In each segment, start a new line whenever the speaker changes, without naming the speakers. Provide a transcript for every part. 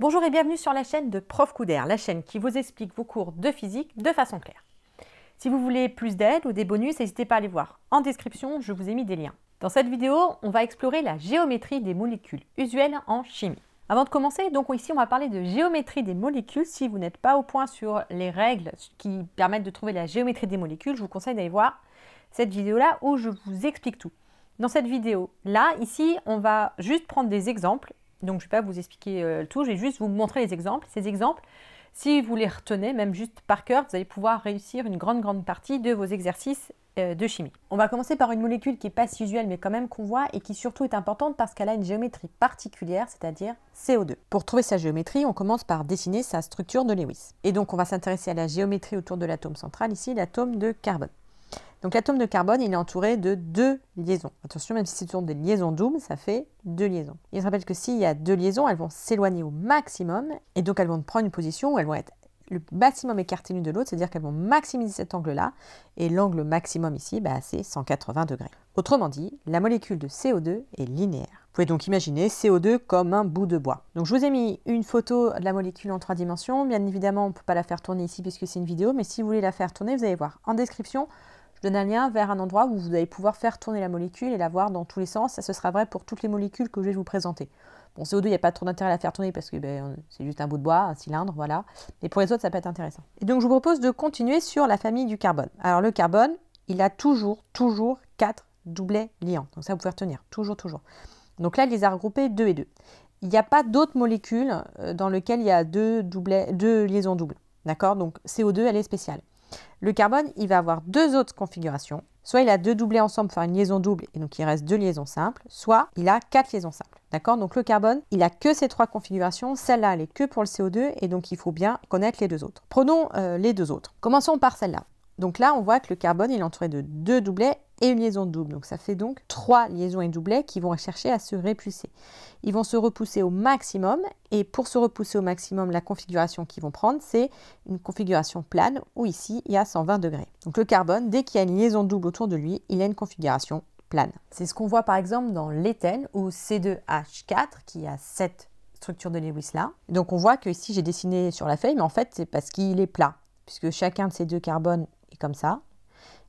Bonjour et bienvenue sur la chaîne de Prof Couder, la chaîne qui vous explique vos cours de physique de façon claire. Si vous voulez plus d'aide ou des bonus, n'hésitez pas à aller voir. En description, je vous ai mis des liens. Dans cette vidéo, on va explorer la géométrie des molécules usuelles en chimie. Avant de commencer, donc ici on va parler de géométrie des molécules. Si vous n'êtes pas au point sur les règles qui permettent de trouver la géométrie des molécules, je vous conseille d'aller voir cette vidéo-là où je vous explique tout. Dans cette vidéo-là, ici, on va juste prendre des exemples donc je ne vais pas vous expliquer euh, tout, je vais juste vous montrer les exemples. Ces exemples, si vous les retenez, même juste par cœur, vous allez pouvoir réussir une grande, grande partie de vos exercices euh, de chimie. On va commencer par une molécule qui n'est pas si usuelle, mais quand même qu'on voit, et qui surtout est importante parce qu'elle a une géométrie particulière, c'est-à-dire CO2. Pour trouver sa géométrie, on commence par dessiner sa structure de Lewis. Et donc on va s'intéresser à la géométrie autour de l'atome central, ici l'atome de carbone. Donc l'atome de carbone, il est entouré de deux liaisons. Attention, même si c'est sont des liaisons doubles, ça fait deux liaisons. Il se rappelle que s'il y a deux liaisons, elles vont s'éloigner au maximum et donc elles vont prendre une position où elles vont être le maximum écartées l'une de l'autre, c'est-à-dire qu'elles vont maximiser cet angle-là et l'angle maximum ici, bah, c'est 180 degrés. Autrement dit, la molécule de CO2 est linéaire. Vous pouvez donc imaginer CO2 comme un bout de bois. Donc je vous ai mis une photo de la molécule en trois dimensions. Bien évidemment, on ne peut pas la faire tourner ici puisque c'est une vidéo, mais si vous voulez la faire tourner, vous allez voir en description je donne un lien vers un endroit où vous allez pouvoir faire tourner la molécule et la voir dans tous les sens. Ça, ce sera vrai pour toutes les molécules que je vais vous présenter. Bon, CO2, il n'y a pas trop d'intérêt à la faire tourner parce que ben, c'est juste un bout de bois, un cylindre, voilà. Mais pour les autres, ça peut être intéressant. Et donc, je vous propose de continuer sur la famille du carbone. Alors, le carbone, il a toujours, toujours quatre doublets liants. Donc, ça, vous pouvez retenir. Toujours, toujours. Donc là, il les a regroupés 2 et deux. Il n'y a pas d'autres molécules euh, dans lesquelles il y a deux, deux liaisons doubles. D'accord Donc, CO2, elle est spéciale. Le carbone, il va avoir deux autres configurations. Soit il a deux doublés ensemble pour faire une liaison double et donc il reste deux liaisons simples, soit il a quatre liaisons simples. D'accord Donc le carbone, il a que ces trois configurations. Celle-là, elle est que pour le CO2 et donc il faut bien connaître les deux autres. Prenons euh, les deux autres. Commençons par celle-là. Donc là, on voit que le carbone, il est entouré de deux doublets et une liaison double. Donc ça fait donc trois liaisons et doublets qui vont chercher à se répulser. Ils vont se repousser au maximum et pour se repousser au maximum, la configuration qu'ils vont prendre, c'est une configuration plane où ici il y a 120 degrés. Donc le carbone, dès qu'il y a une liaison double autour de lui, il a une configuration plane. C'est ce qu'on voit par exemple dans l'éthène ou C2H4 qui a cette structure de Lewis là. Donc on voit que ici j'ai dessiné sur la feuille, mais en fait c'est parce qu'il est plat, puisque chacun de ces deux carbones est comme ça,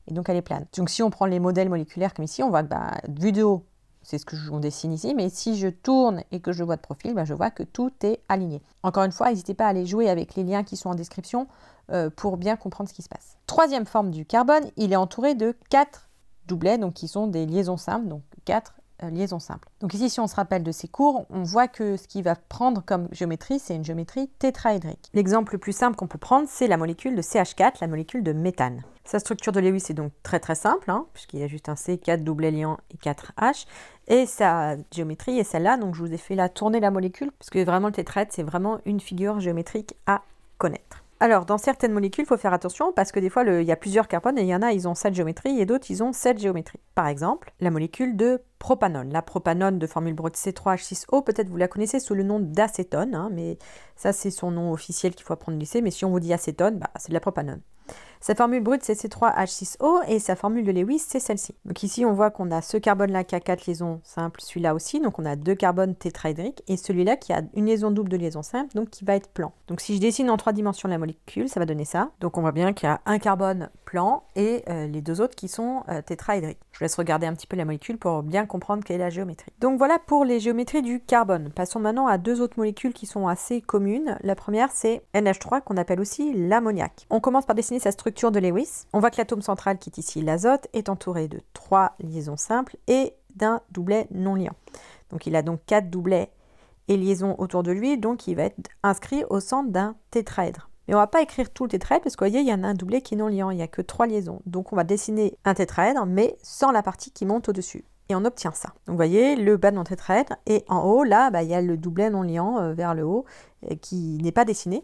et donc elle est plane. Donc si on prend les modèles moléculaires comme ici, on voit que bah, vue de haut, c'est ce que je dessine ici, mais si je tourne et que je vois de profil, bah, je vois que tout est aligné. Encore une fois, n'hésitez pas à aller jouer avec les liens qui sont en description euh, pour bien comprendre ce qui se passe. Troisième forme du carbone, il est entouré de quatre doublets, donc qui sont des liaisons simples, donc 4 euh, liaison simple. Donc ici, si on se rappelle de ces cours, on voit que ce qui va prendre comme géométrie, c'est une géométrie tétraédrique. L'exemple le plus simple qu'on peut prendre, c'est la molécule de CH4, la molécule de méthane. Sa structure de Lewis est donc très très simple, hein, puisqu'il y a juste un C, 4 double liant et 4H. Et sa géométrie est celle-là, donc je vous ai fait là tourner la molécule, parce que vraiment le tétraèdre, c'est vraiment une figure géométrique à connaître. Alors, dans certaines molécules, il faut faire attention parce que des fois, il y a plusieurs carbones et il y en a, ils ont cette géométrie et d'autres, ils ont cette géométrie. Par exemple, la molécule de propanone. La propanone de formule brute C3H6O, peut-être vous la connaissez sous le nom d'acétone, hein, mais ça c'est son nom officiel qu'il faut apprendre au lycée, mais si on vous dit acétone, bah, c'est de la propanone. Sa formule brute c'est C3H6O et sa formule de Lewis c'est celle-ci. Donc ici on voit qu'on a ce carbone-là qui a quatre liaisons simples, celui-là aussi, donc on a deux carbones tétraédriques et celui-là qui a une liaison double de liaison simple, donc qui va être plan. Donc si je dessine en trois dimensions la molécule, ça va donner ça. Donc on voit bien qu'il y a un carbone plan et euh, les deux autres qui sont euh, tétraédriques. Je laisse regarder un petit peu la molécule pour bien comprendre quelle est la géométrie. Donc voilà pour les géométries du carbone. Passons maintenant à deux autres molécules qui sont assez communes. La première, c'est NH3, qu'on appelle aussi l'ammoniac. On commence par dessiner sa structure de Lewis. On voit que l'atome central, qui est ici l'azote, est entouré de trois liaisons simples et d'un doublet non liant. Donc il a donc quatre doublets et liaisons autour de lui, donc il va être inscrit au centre d'un tétraèdre. Mais on ne va pas écrire tout le tétraèdre parce que vous voyez, il y en a un doublet qui est non liant, il n'y a que trois liaisons. Donc on va dessiner un tétraèdre, mais sans la partie qui monte au-dessus et on obtient ça. Donc vous voyez, le bas de mon tétraèdre, et en haut, là, bah, il y a le doublet non liant euh, vers le haut, euh, qui n'est pas dessiné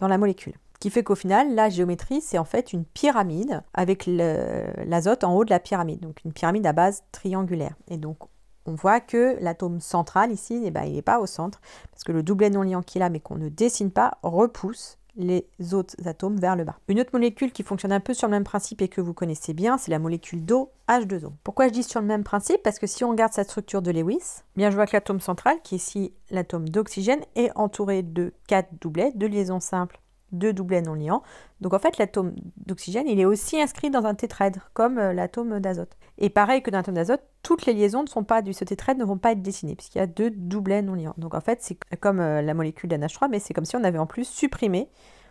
dans la molécule. Ce qui fait qu'au final, la géométrie, c'est en fait une pyramide avec l'azote en haut de la pyramide, donc une pyramide à base triangulaire. Et donc, on voit que l'atome central ici, eh ben, il n'est pas au centre, parce que le doublet non liant qu'il a, mais qu'on ne dessine pas, repousse les autres atomes vers le bas. Une autre molécule qui fonctionne un peu sur le même principe et que vous connaissez bien, c'est la molécule d'eau H2O. Pourquoi je dis sur le même principe Parce que si on regarde sa structure de Lewis, bien je vois que l'atome central, qui est ici l'atome d'oxygène, est entouré de quatre doublets, de liaisons simples deux doublets non liants. Donc en fait, l'atome d'oxygène, il est aussi inscrit dans un tétraèdre, comme euh, l'atome d'azote. Et pareil que dans l'atome d'azote, toutes les liaisons ne sont pas du ce tétraèdre ne vont pas être dessinées, puisqu'il y a deux doublets non liants. Donc en fait, c'est comme euh, la molécule d'NH3, mais c'est comme si on avait en plus supprimé.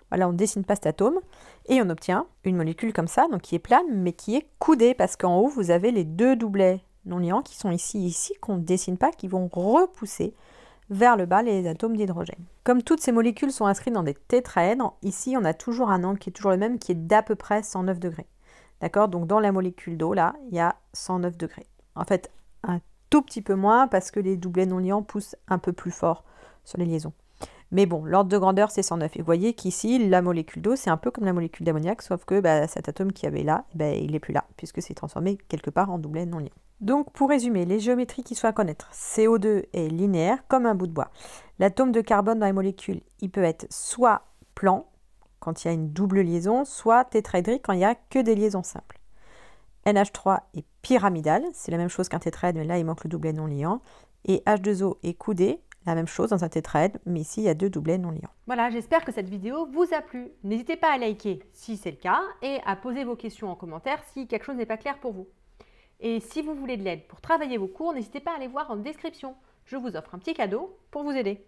Voilà, on dessine pas cet atome et on obtient une molécule comme ça, donc qui est plane, mais qui est coudée, parce qu'en haut, vous avez les deux doublets non liants qui sont ici ici, qu'on ne dessine pas, qui vont repousser vers le bas les atomes d'hydrogène. Comme toutes ces molécules sont inscrites dans des tétraèdres, ici on a toujours un angle qui est toujours le même, qui est d'à peu près 109 degrés. D'accord Donc dans la molécule d'eau, là, il y a 109 degrés. En fait, un tout petit peu moins parce que les doublets non liants poussent un peu plus fort sur les liaisons. Mais bon, l'ordre de grandeur, c'est 109. Et vous voyez qu'ici, la molécule d'eau, c'est un peu comme la molécule d'ammoniac, sauf que bah, cet atome qui avait là, eh ben, il n'est plus là, puisque c'est transformé quelque part en doublet non lié. Donc, pour résumer, les géométries qui sont à connaître, CO2 est linéaire comme un bout de bois. L'atome de carbone dans les molécules, il peut être soit plan, quand il y a une double liaison, soit tétraédrique quand il n'y a que des liaisons simples. NH3 est pyramidal, c'est la même chose qu'un tétraèdre mais là il manque le doublet non liant. Et H2O est coudé, la même chose dans un tétraèdre, mais ici il y a deux doublets non liants. Voilà, j'espère que cette vidéo vous a plu. N'hésitez pas à liker si c'est le cas et à poser vos questions en commentaire si quelque chose n'est pas clair pour vous. Et si vous voulez de l'aide pour travailler vos cours, n'hésitez pas à aller voir en description. Je vous offre un petit cadeau pour vous aider.